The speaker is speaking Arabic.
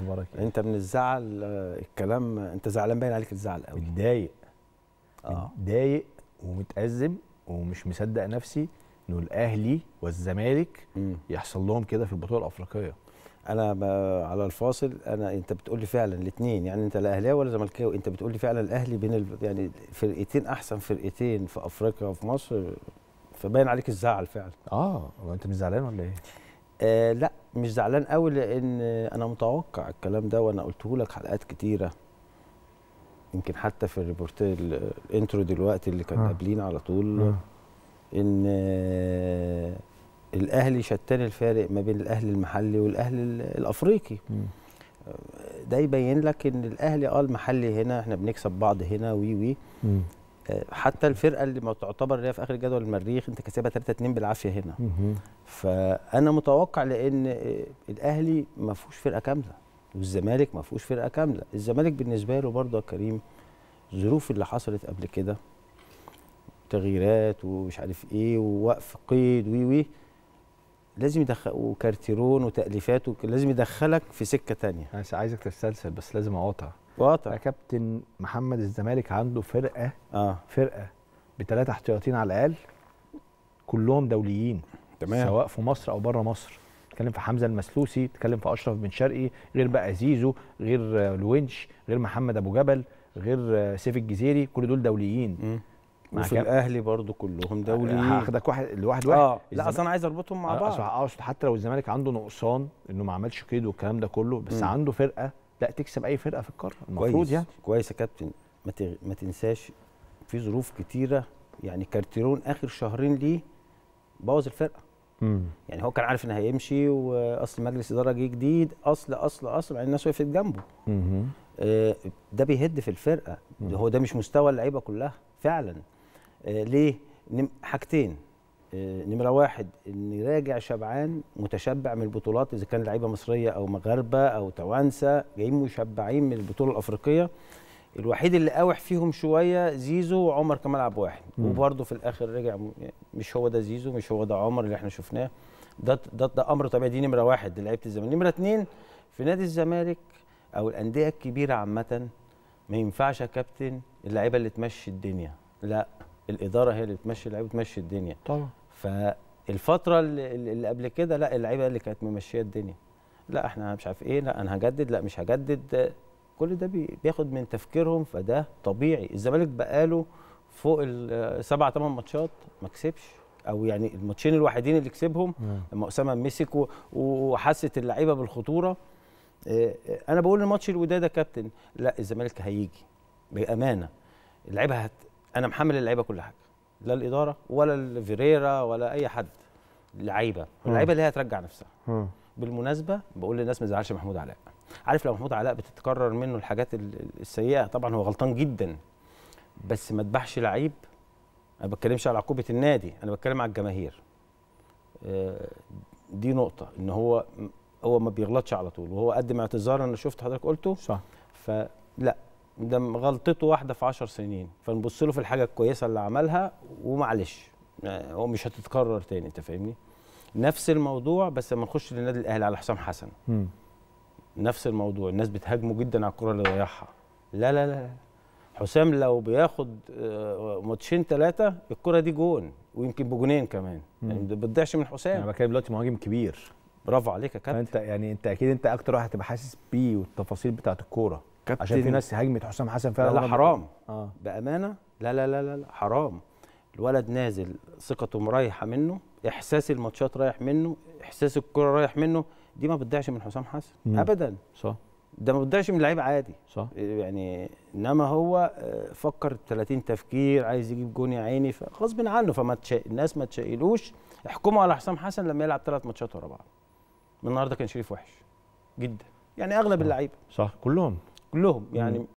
اخبارك إيه؟ انت من الزعل الكلام انت زعلان باين عليك الزعل قوي متضايق اه متضايق ومتأزم ومش مصدق نفسي انه الاهلي والزمالك م. يحصل لهم كده في البطوله الافريقيه انا على الفاصل انا انت بتقول لي فعلا الاثنين يعني انت لا اهلاوي ولا زملكاوي انت بتقول لي فعلا الاهلي بين ال... يعني فرقتين احسن فرقتين في افريقيا وفي مصر فباين عليك الزعل فعلا اه هو انت مش زعلان ولا ايه آه لا مش زعلان قوي لان انا متوقع الكلام ده وانا قلته لك حلقات كتيره يمكن حتى في الريبورت الانترو دلوقتي اللي كان آه. قابلين على طول آه. ان آه، الاهلي شتان الفارق ما بين الاهلي المحلي والاهلي الافريقي ده يبين لك ان الاهلي اه المحلي هنا احنا بنكسب بعض هنا وي وي حتى الفرقه اللي ما تعتبر اللي هي في اخر جدول المريخ انت كسبها 3 2 بالعافيه هنا فانا متوقع لان الاهلي ما فيهوش فرقه كامله والزمالك ما فيهوش فرقه كامله الزمالك بالنسبه له برضه يا كريم الظروف اللي حصلت قبل كده تغييرات ومش عارف ايه ووقف قيد وي وي لازم يدخل وكارتيرون وتاليفات لازم يدخلك في سكه تانية عايزك تستسلسل بس لازم اقاطع وقطع. يا كابتن محمد الزمالك عنده فرقه اه فرقه بثلاثه احتياطيين على الاقل كلهم دوليين تمام سواء في مصر او بره مصر تتكلم في حمزه المسلوسي تتكلم في اشرف بن شرقي غير بقى زيزو غير لوينش غير محمد ابو جبل غير سيف الجزيري كل دول دوليين مع وفي كم... الاهلي برضو كلهم دولي هاخدك واحد لواحد واحد اه لا اصل انا عايز اربطهم مع بعض اقصد حتى لو الزمالك عنده نقصان انه ما عملش كده والكلام ده كله بس م. عنده فرقه لا تكسب اي فرقه في القاره المفروض يعني كويس يا كابتن ما, تغ... ما تنساش في ظروف كتيره يعني كارتيرون اخر شهرين ليه بوظ الفرقه مم. يعني هو كان عارف ان هيمشي واصل مجلس اداره جه جديد اصل اصل اصل يعني الناس وقفت جنبه آه ده بيهد في الفرقه مم. هو ده مش مستوى اللعيبه كلها فعلا آه ليه حاجتين آه، نمره واحد ان راجع شبعان متشبع من البطولات اذا كان لعيبه مصريه او مغاربه او توانسه جايين مشبعين من البطوله الافريقيه الوحيد اللي قاوح فيهم شويه زيزو وعمر كمال عبد واحد وبرده في الاخر رجع مش هو ده زيزو مش هو ده عمر اللي احنا شفناه ده ده, ده امر طبيعي دي نمره واحد لعيبه الزمالك نمره اثنين في نادي الزمالك او الانديه الكبيره عامه ما ينفعش يا كابتن اللعيبه اللي تمشي الدنيا لا الاداره هي اللي بتمشي اللعيبه بتمشي الدنيا طبعا فالفتره اللي قبل كده لا اللعيبه اللي كانت ممشيه الدنيا لا احنا مش عارف ايه لا انا هجدد لا مش هجدد كل ده بياخد من تفكيرهم فده طبيعي الزمالك بقاله فوق السبع ثمان ماتشات ما كسبش او يعني الماتشين الوحيدين اللي كسبهم لما اسامه مسك وحست اللعيبه بالخطوره آه، آه، انا بقول الماتش الوداد يا كابتن لا الزمالك هيجي بامانه اللعيبه هت... انا محمل اللعيبه كل حاجه لا الاداره ولا الفيريرا ولا اي حد لعيبه اللعيبه اللي هي هترجع نفسها بالمناسبه بقول للناس ما تزعلش محمود علاء عارف لو محمود علاء بتتكرر منه الحاجات السيئه طبعا هو غلطان جدا بس ما تبحش لعيب انا ما بتكلمش على عقوبه النادي انا بتكلم على الجماهير آه، دي نقطه ان هو هو ما بيغلطش على طول وهو قدم اعتذار انا شفت حضرتك قلته صح فلا ده غلطته واحده في 10 سنين فنبص له في الحاجه الكويسه اللي عملها ومعلش يعني هو مش هتتكرر تاني انت فاهمني نفس الموضوع بس لما نخش للنادي الاهلي على حسام حسن م. نفس الموضوع الناس بتهاجمه جدا على الكره اللي ضيعها لا لا لا حسام لو بياخد آه، ماتشين ثلاثه الكره دي جون ويمكن بجونين كمان يعني ما بتضيعش من حسام انا يعني بتكلم دلوقتي مهاجم كبير برافو عليك يا كابتن انت يعني انت اكيد انت اكتر واحد هتبقى حاسس بيه والتفاصيل بتاعه الكوره كابتن عشان في ناس هجمت حسام حسن فعلا لا, لا حرام آه. بامانه لا لا لا لا, لا حرام الولد نازل ثقته مريحه منه احساس الماتشات رايح منه احساس الكره رايح منه دي ما بتضيعش من حسام حسن مم. ابدا صح ده ما بتضيعش من لعيب عادي صح يعني انما هو آه، فكر 30 تفكير عايز يجيب جون يا عيني فغصب عنه فما تشا... الناس ما تشائلوش احكموا على حسام حسن لما يلعب ثلاث ماتشات ورا بعض النهارده كان شريف وحش جدا يعني اغلب اللعيبه صح كلهم كلهم يعني